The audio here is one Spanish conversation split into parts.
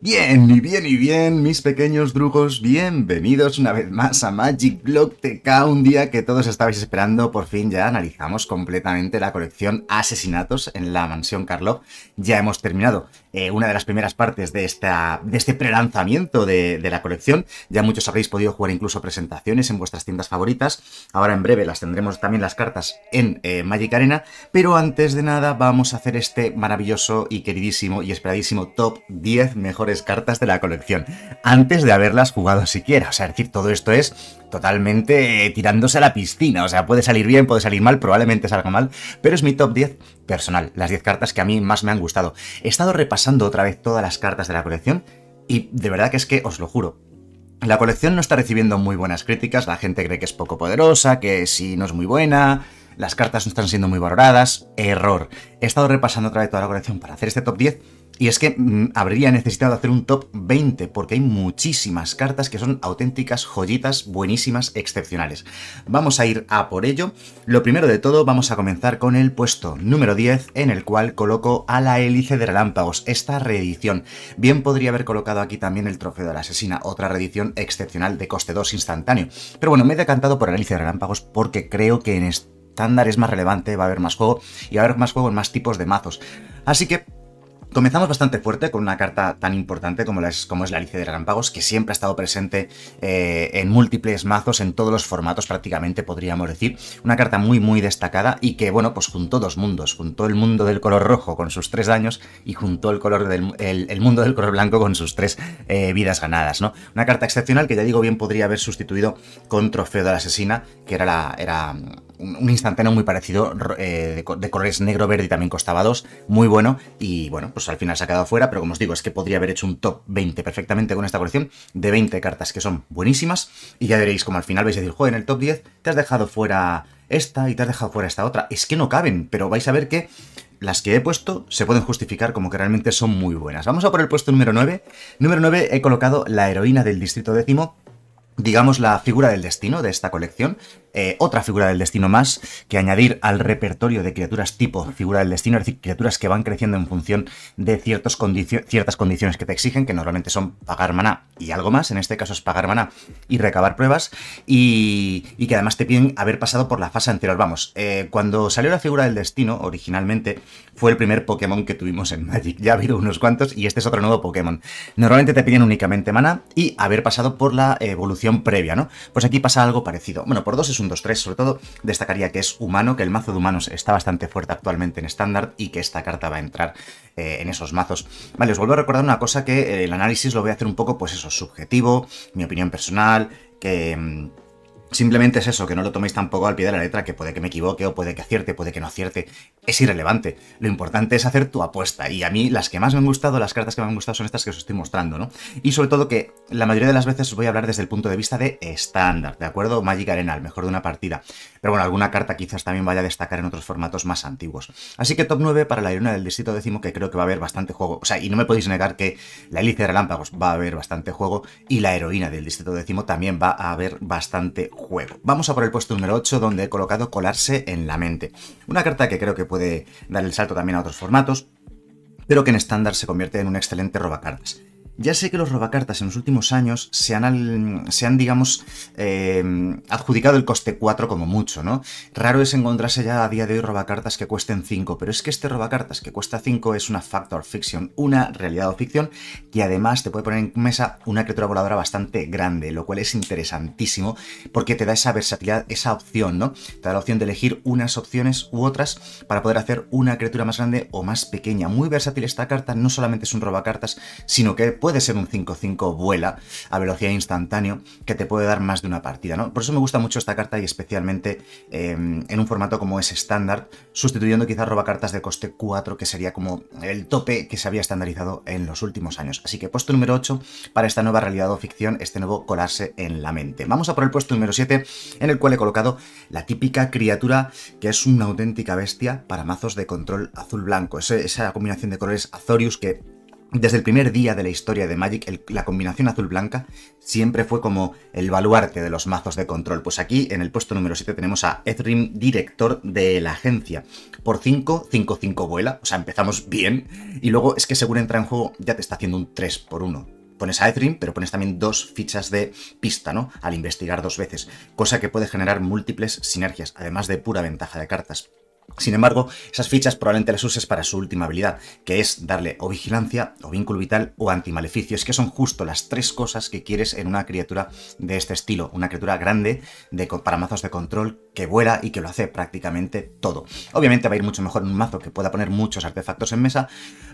Bien, y bien, y bien, mis pequeños drujos, bienvenidos una vez más a Magic Block TK, un día que todos estabais esperando, por fin ya analizamos completamente la colección Asesinatos en la Mansión Carlo, ya hemos terminado. Eh, una de las primeras partes de, esta, de este prelanzamiento de, de la colección. Ya muchos habréis podido jugar incluso presentaciones en vuestras tiendas favoritas. Ahora en breve las tendremos también las cartas en eh, Magic Arena, pero antes de nada vamos a hacer este maravilloso y queridísimo y esperadísimo top 10 mejores cartas de la colección, antes de haberlas jugado siquiera. O sea, decir, todo esto es totalmente tirándose a la piscina. O sea, puede salir bien, puede salir mal, probablemente salga mal, pero es mi top 10 personal, las 10 cartas que a mí más me han gustado. He estado repasando otra vez todas las cartas de la colección y de verdad que es que, os lo juro, la colección no está recibiendo muy buenas críticas, la gente cree que es poco poderosa, que si no es muy buena, las cartas no están siendo muy valoradas. Error. He estado repasando otra vez toda la colección para hacer este top 10 y es que mm, habría necesitado hacer un top 20 porque hay muchísimas cartas que son auténticas joyitas, buenísimas, excepcionales. Vamos a ir a por ello. Lo primero de todo, vamos a comenzar con el puesto número 10 en el cual coloco a la hélice de relámpagos, esta reedición. Bien podría haber colocado aquí también el trofeo de la asesina, otra reedición excepcional de coste 2 instantáneo. Pero bueno, me he decantado por la hélice de relámpagos porque creo que en estándar es más relevante, va a haber más juego y va a haber más juego en más tipos de mazos. Así que Comenzamos bastante fuerte con una carta tan importante como, como es la Alicia de Rampagos, que siempre ha estado presente eh, en múltiples mazos, en todos los formatos prácticamente, podríamos decir. Una carta muy, muy destacada y que, bueno, pues juntó dos mundos. Juntó el mundo del color rojo con sus tres daños y juntó el, color el, mundo del color blanco con sus tres eh, vidas ganadas, ¿no? Una carta excepcional que, ya digo, bien podría haber sustituido con Trofeo de la Asesina, que era la... Era, un, instantáneo muy parecido eh, de, colores negro, verde y también costaba 2, muy bueno y bueno, pues al final se ha quedado fuera, pero como os digo, es que podría haber hecho un top 20 perfectamente con esta colección de 20 cartas que son buenísimas y ya veréis como al final vais a decir, joder, en el top 10 te has dejado fuera esta y te has dejado fuera esta otra, es que no caben, pero vais a ver que las que he puesto se pueden justificar como que realmente son muy buenas. Vamos a por el puesto número 9. Número 9 he colocado la heroína del distrito décimo, digamos, la figura del destino de esta colección, eh, otra figura del destino más que añadir al repertorio de criaturas tipo figura del destino, es decir, criaturas que van creciendo en función de ciertos ciertas condiciones que te exigen, que normalmente son pagar maná y algo más, en este caso es pagar maná y recabar pruebas, y, que además te piden haber pasado por la fase anterior. Vamos, eh, cuando salió la figura del destino, originalmente fue el primer Pokémon que tuvimos en Magic, ya ha habido unos cuantos, y este es otro nuevo Pokémon. Normalmente te piden únicamente maná y haber pasado por la evolución previa, ¿no? Pues aquí pasa algo parecido. Bueno, por dos es un 2, 3. Sobre todo destacaría que es humano, que el mazo de humanos está bastante fuerte actualmente en estándar y que esta carta va a entrar eh, en esos mazos. Vale, os vuelvo a recordar una cosa que eh, el análisis lo voy a hacer un poco, pues eso, subjetivo, mi opinión personal, que mm, Simplemente es eso, que no lo toméis tampoco al pie de la letra, que puede que me equivoque o puede que acierte, puede que no acierte. Es irrelevante. Lo importante es hacer tu apuesta. Y a mí las que más me han gustado, las cartas que me han gustado son estas que os estoy mostrando, ¿no? Y sobre todo que la mayoría de las veces os voy a hablar desde el punto de vista de estándar, ¿de acuerdo? Magic Arena, el mejor de una partida. Pero bueno, alguna carta quizás también vaya a destacar en otros formatos más antiguos. Así que top 9 para la heroína del distrito décimo, que creo que va a haber bastante juego. O sea, y no me podéis negar que la hélice de relámpagos va a haber bastante juego y la heroína del distrito décimo también va a haber bastante juego juego. Vamos a por el puesto número 8 donde he colocado colarse en la mente. Una carta que creo que puede dar el salto también a otros formatos, pero que en estándar se convierte en un excelente robacartas. Ya sé que los robacartas en los últimos años se han, digamos, em, adjudicado el coste 4 como mucho, ¿no? Raro es encontrarse ya a día de hoy robacartas que cuesten 5, pero es que este robacartas que cuesta 5 es una factor fiction, una realidad o ficción, que además te puede poner en mesa una criatura voladora bastante grande, lo cual es interesantísimo porque te da esa versatilidad, esa opción, ¿no? Te da la opción de elegir unas opciones u otras para poder hacer una criatura más grande o más pequeña. Muy versátil esta carta, no solamente es un robacartas, sino que puede ser un 5-5 vuela a velocidad instantáneo que te puede dar más de una partida, ¿no? Por eso me gusta mucho esta carta y especialmente eh, en un formato como es estándar, sustituyendo quizás roba cartas de coste 4, que sería como el tope que se había estandarizado en los últimos años. Así que puesto número 8 para esta nueva realidad o ficción, este nuevo colarse en la mente. Vamos a por el puesto número 7, en el cual he colocado la típica criatura que es una auténtica bestia para mazos de control azul-blanco. Esa combinación de colores Azorius que desde el primer día de la historia de Magic, la combinación azul-blanca siempre fue como el baluarte de los mazos de control. Pues aquí, en el puesto número 7, tenemos a Ethrim, director de la agencia. Por 5, 5-5 vuela, o sea, empezamos bien. Y luego es que según entra en juego ya te está haciendo un 3 por 1 pones a Ethrim, pero pones también dos fichas de pista, ¿no? Al investigar dos veces, cosa que puede generar múltiples sinergias, además de pura ventaja de cartas. Sin embargo, esas fichas probablemente las uses para su última habilidad, que es darle o vigilancia, o vínculo vital, o antimaleficio. Es que son justo las tres cosas que quieres en una criatura de este estilo. Una criatura grande de, para mazos de control que vuela y que lo hace prácticamente todo. Obviamente va a ir mucho mejor en un mazo que pueda poner muchos artefactos en mesa,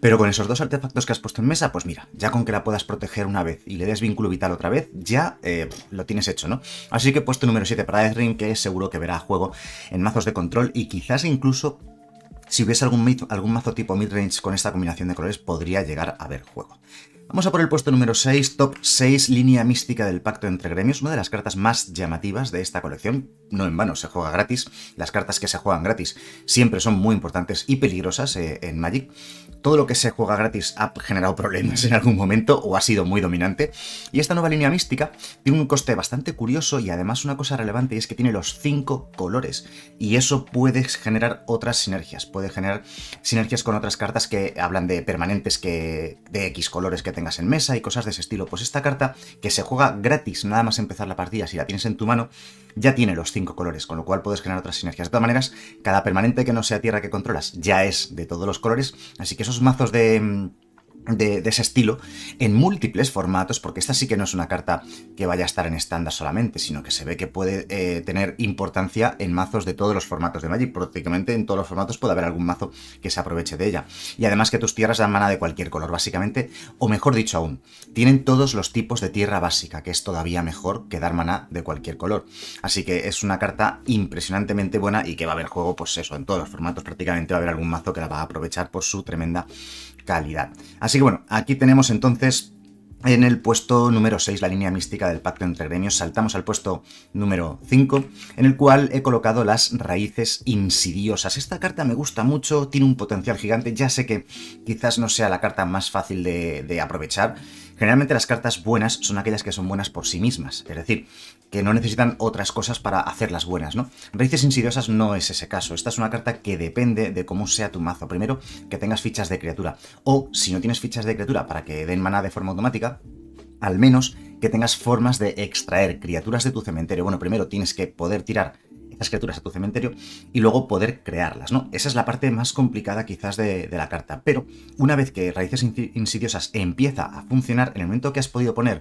pero con esos dos artefactos que has puesto en mesa, pues mira, ya con que la puedas proteger una vez y le des vínculo vital otra vez, ya eh, lo tienes hecho, ¿no? Así que puesto número 7 para Ezrin, que seguro que verá juego en mazos de control y quizás incluso incluso si hubiese algún, algún mazo tipo midrange con esta combinación de colores, podría llegar a ver juego. Vamos a por el puesto número 6, top 6, línea mística del pacto entre gremios, una de las cartas más llamativas de esta colección. No en vano, se juega gratis. Las cartas que se juegan gratis siempre son muy importantes y peligrosas eh, en Magic todo lo que se juega gratis ha generado problemas en algún momento o ha sido muy dominante. Y esta nueva línea mística tiene un coste bastante curioso y además una cosa relevante es que tiene los cinco colores. Y eso puede generar otras sinergias, puede generar sinergias con otras cartas que hablan de permanentes que de X colores que tengas en mesa y cosas de ese estilo. Pues esta carta que se juega gratis, nada más empezar la partida, si la tienes en tu mano, ya tiene los cinco colores, con lo cual puedes generar otras sinergias. De todas maneras, cada permanente que no sea tierra que controlas ya es de todos los colores, así que esos mazos de mm, de, ese estilo en múltiples formatos, porque esta sí que no es una carta que vaya a estar en estándar solamente, sino que se ve que puede eh, tener importancia en mazos de todos los formatos de Magic. Prácticamente en todos los formatos puede haber algún mazo que se aproveche de ella. Y además que tus tierras dan mana de cualquier color, básicamente, o mejor dicho aún, tienen todos los tipos de tierra básica, que es todavía mejor que dar mana de cualquier color. Así que es una carta impresionantemente buena y que va a haber juego, pues eso, en todos los formatos prácticamente va a haber algún mazo que la va a aprovechar por su tremenda calidad. Así que bueno, aquí tenemos entonces en el puesto número 6, la línea mística del pacto entre gremios, saltamos al puesto número 5, en el cual he colocado las raíces insidiosas. Esta carta me gusta mucho, tiene un potencial gigante, ya sé que quizás no sea la carta más fácil de, de aprovechar, Generalmente las cartas buenas son aquellas que son buenas por sí mismas, es decir, que no necesitan otras cosas para hacerlas buenas, ¿no? Raíces insidiosas no es ese caso. Esta es una carta que depende de cómo sea tu mazo. Primero, que tengas fichas de criatura. O, si no tienes fichas de criatura para que den maná de forma automática, al menos que tengas formas de extraer criaturas de tu cementerio. Bueno, primero tienes que poder tirar esas criaturas a tu cementerio y luego poder crearlas, ¿no? Esa es la parte más complicada quizás de, la carta, pero una vez que Raíces Insidiosas empieza a funcionar, en el momento que has podido poner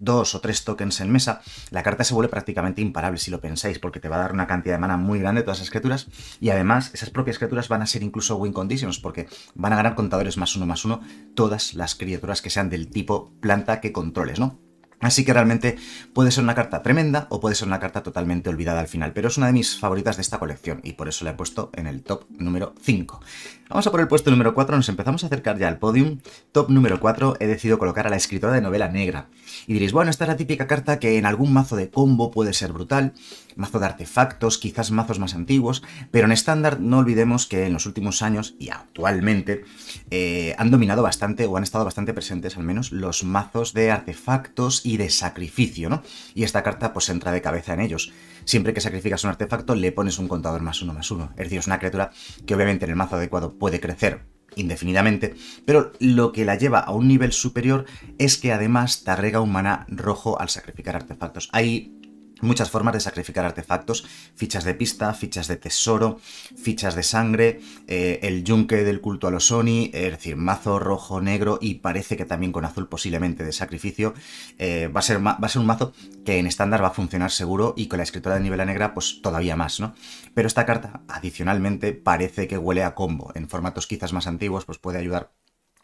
dos o tres tokens en mesa, la carta se vuelve prácticamente imparable si lo pensáis, porque te va a dar una cantidad de mana muy grande todas esas criaturas, y además esas propias criaturas van a ser incluso win conditions, porque van a ganar contadores más uno más uno todas las criaturas que sean del tipo planta que controles, ¿no? Así que realmente puede ser una carta tremenda o puede ser una carta totalmente olvidada al final, pero es una de mis favoritas de esta colección y por eso la he puesto en el top número 5. Vamos a por el puesto número 4, nos empezamos a acercar ya al podium. Top número 4, he decidido colocar a la escritora de novela negra. Y diréis, bueno, esta es la típica carta que en algún mazo de combo puede ser brutal, mazo de artefactos, quizás mazos más antiguos, pero en estándar no olvidemos que en los últimos años y actualmente eh, han dominado bastante o han estado bastante presentes al menos los mazos de artefactos y de sacrificio, ¿no? Y esta carta pues entra de cabeza en ellos siempre que sacrificas un artefacto le pones un contador más uno más uno. Es decir, es una criatura que obviamente en el mazo adecuado puede crecer indefinidamente, pero lo que la lleva a un nivel superior es que además te agrega un maná rojo al sacrificar artefactos. Hay muchas formas de sacrificar artefactos, fichas de pista, fichas de tesoro, fichas de sangre, eh, el yunque del culto a los Sony, es decir, mazo rojo, negro y parece que también con azul posiblemente de sacrificio. Eh, va, a ser va a ser un mazo que en estándar va a funcionar seguro y con la escritura de nivel negra pues todavía más, ¿no? Pero esta carta adicionalmente parece que huele a combo. En formatos quizás más antiguos pues puede ayudar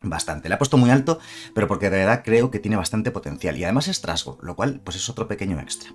bastante. La ha puesto muy alto, pero porque de verdad creo que tiene bastante potencial y además es trasgo, lo cual pues es otro pequeño extra.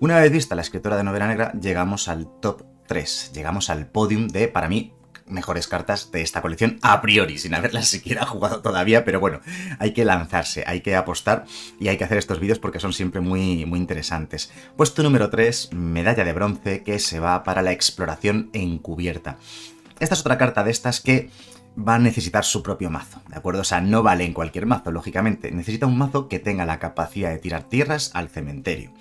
Una vez vista la escritora de novela negra, llegamos al top 3, llegamos al podium de, para mí, mejores cartas de esta colección a priori, sin haberlas siquiera jugado todavía, pero bueno, hay que lanzarse, hay que apostar y hay que hacer estos vídeos porque son siempre muy, muy interesantes. Puesto número 3, medalla de bronce que se va para la exploración encubierta. Esta es otra carta de estas que va a necesitar su propio mazo, ¿de acuerdo? O sea, no vale en cualquier mazo, lógicamente. Necesita un mazo que tenga la capacidad de tirar tierras al cementerio.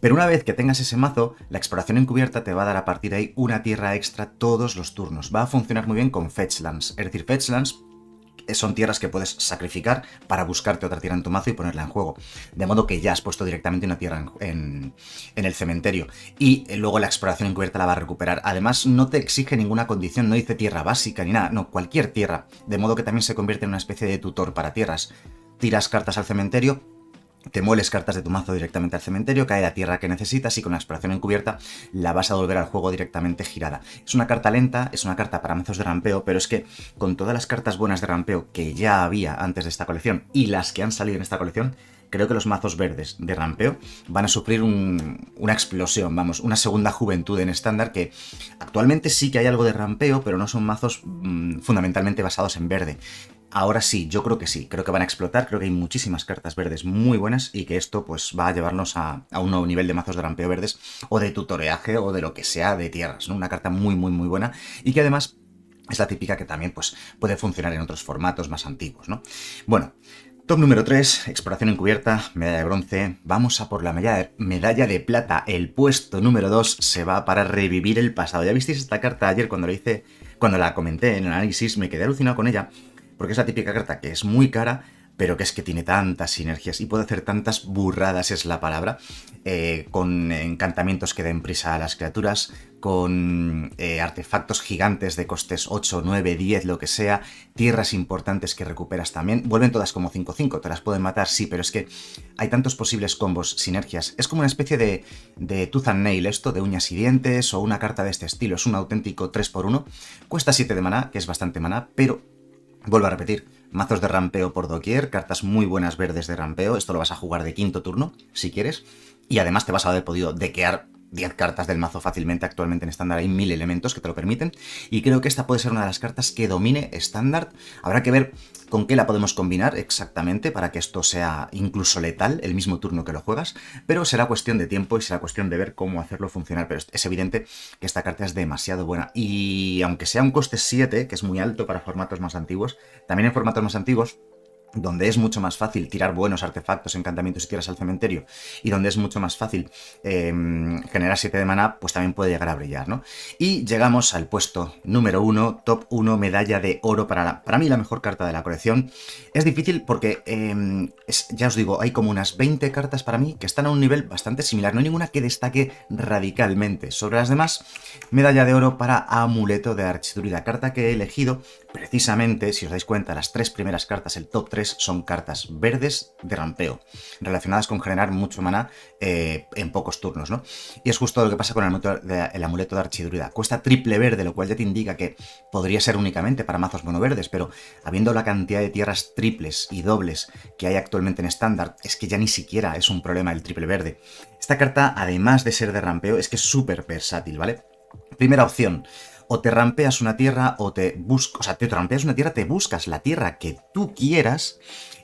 Pero una vez que tengas ese mazo, la exploración encubierta te va a dar a partir de ahí una tierra extra todos los turnos. Va a funcionar muy bien con Fetchlands. Es decir, Fetchlands son tierras que puedes sacrificar para buscarte otra tierra en tu mazo y ponerla en juego. De modo que ya has puesto directamente una tierra en, el cementerio. Y eh, luego la exploración encubierta la va a recuperar. Además, no te exige ninguna condición, no dice tierra básica ni nada, no, cualquier tierra. De modo que también se convierte en una especie de tutor para tierras. Tiras cartas al cementerio, te mueles cartas de tu mazo directamente al cementerio, cae la tierra que necesitas y con la exploración encubierta la vas a volver al juego directamente girada. Es una carta lenta, es una carta para mazos de rampeo, pero es que con todas las cartas buenas de rampeo que ya había antes de esta colección y las que han salido en esta colección, creo que los mazos verdes de rampeo van a sufrir una explosión, vamos, una segunda juventud en estándar que actualmente sí que hay algo de rampeo, pero no son mazos mm, fundamentalmente basados en verde. Ahora sí, yo creo que sí, creo que van a explotar, creo que hay muchísimas cartas verdes muy buenas y que esto pues va a llevarnos a, un nuevo nivel de mazos de rampeo verdes o de tutoreaje o de lo que sea de tierras, ¿no? Una carta muy muy muy buena y que además es la típica que también pues, puede funcionar en otros formatos más antiguos, ¿no? Bueno, Top número 3, exploración encubierta, medalla de bronce. Vamos a por la medalla de plata. El puesto número 2 se va para revivir el pasado. Ya visteis esta carta ayer cuando la hice, cuando la comenté en el análisis, me quedé alucinado con ella, porque es la típica carta que es muy cara, pero que es que tiene tantas sinergias y puede hacer tantas burradas, es la palabra, eh, con encantamientos que den prisa a las criaturas, con eh, artefactos gigantes de costes 8, 9, 10, lo que sea, tierras importantes que recuperas también, vuelven todas como 5-5, te las pueden matar, sí, pero es que hay tantos posibles combos, sinergias, es como una especie de, de tooth and nail esto, de uñas y dientes, o una carta de este estilo, es un auténtico 3x1, cuesta 7 de maná, que es bastante maná, pero, vuelvo a repetir, mazos de rampeo por doquier, cartas muy buenas verdes de rampeo, esto lo vas a jugar de quinto turno, si quieres, y además te vas a haber podido dequear 10 cartas del mazo fácilmente actualmente en estándar, hay 1000 elementos que te lo permiten, y creo que esta puede ser una de las cartas que domine estándar. Habrá que ver con qué la podemos combinar exactamente para que esto sea incluso letal el mismo turno que lo juegas, pero será cuestión de tiempo y será cuestión de ver cómo hacerlo funcionar, pero es evidente que esta carta es demasiado buena, y aunque sea un coste 7, que es muy alto para formatos más antiguos, también en formatos más antiguos, donde es mucho más fácil tirar buenos artefactos, encantamientos y tiras al cementerio, y donde es mucho más fácil em, generar 7 de maná, pues también puede llegar a brillar, ¿no? Y llegamos al puesto número 1, top 1, medalla de oro para, para mí la mejor carta de la colección. Es difícil porque, em, ya os digo, hay como unas 20 cartas para mí que están a un nivel bastante similar, no hay ninguna que destaque radicalmente. Sobre las demás, medalla de oro para amuleto de Archiduría, carta que he elegido Precisamente, si os dais cuenta, las tres primeras cartas, el top 3, son cartas verdes de rampeo, relacionadas con generar mucho maná eh, en pocos turnos, ¿no? Y es justo lo que pasa con el amuleto de, el amuleto de archidruida. Cuesta triple verde, lo cual ya te indica que podría ser únicamente para mazos monoverdes, pero habiendo la cantidad de tierras triples y dobles que hay actualmente en estándar, es que ya ni siquiera es un problema el triple verde. Esta carta, además de ser de rampeo, es que es súper versátil, ¿vale? Primera opción, o te rampeas una tierra o te buscas, o sea, te rampeas una tierra, te buscas la tierra que tú quieras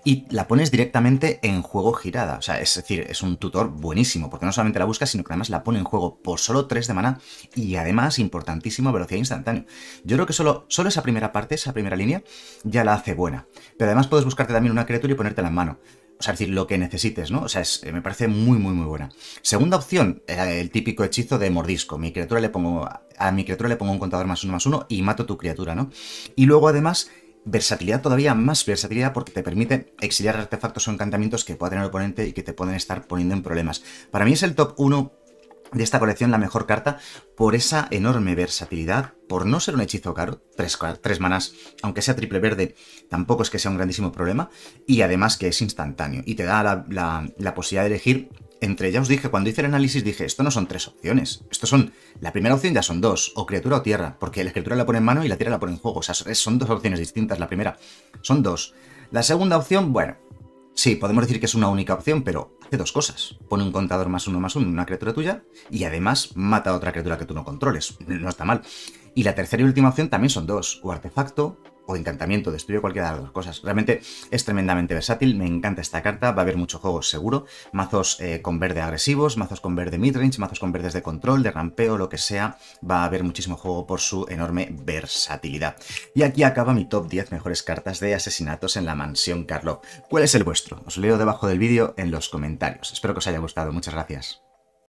y la pones directamente en juego girada. O sea, es decir, es un tutor buenísimo, porque no solamente la buscas, sino que además la pone en juego por solo 3 de maná y además, importantísimo, velocidad instantánea. Yo creo que solo, solo esa primera parte, esa primera línea, ya la hace buena. Pero además puedes buscarte también una criatura y ponértela en mano o sea, es decir, lo que necesites, ¿no? O sea, eh, me parece muy, muy, muy buena. Segunda opción, eh, el típico hechizo de mordisco. Mi criatura le pongo, a mi criatura le pongo un contador más uno más uno y mato tu criatura, ¿no? Y luego además versatilidad todavía más versatilidad porque te permite exiliar artefactos o encantamientos que pueda tener el oponente y que te pueden estar poniendo en problemas. Para mí es el top 1 de esta colección la mejor carta por esa enorme versatilidad, por no ser un hechizo caro, tres, tres aunque sea triple verde, tampoco es que sea un grandísimo problema, y además que es instantáneo y te da la, la posibilidad de elegir entre, ya os dije, cuando hice el análisis dije, esto no son tres opciones, esto son, la primera opción ya son dos, o criatura o tierra, porque la criatura la pone en mano y la tierra la pone en juego, o sea, son dos opciones distintas, la primera, son dos. La segunda opción, bueno, Sí, podemos decir que es una única opción, pero hace dos cosas. Pone un contador más uno más uno en una criatura tuya y además mata a otra criatura que tú no controles. No está mal. Y la tercera y última opción también son dos, o artefacto o encantamiento, destruye cualquiera de las dos cosas. Realmente es tremendamente versátil, me encanta esta carta, va a haber mucho juego seguro, mazos eh, con verde agresivos, mazos con verde midrange, mazos con verdes de control, de rampeo, lo que sea, va a haber muchísimo juego por su enorme versatilidad. Y aquí acaba mi top 10 mejores cartas de asesinatos en la mansión Carlo. ¿Cuál es el vuestro? Os leo debajo del vídeo en los comentarios. Espero que os haya gustado, muchas gracias.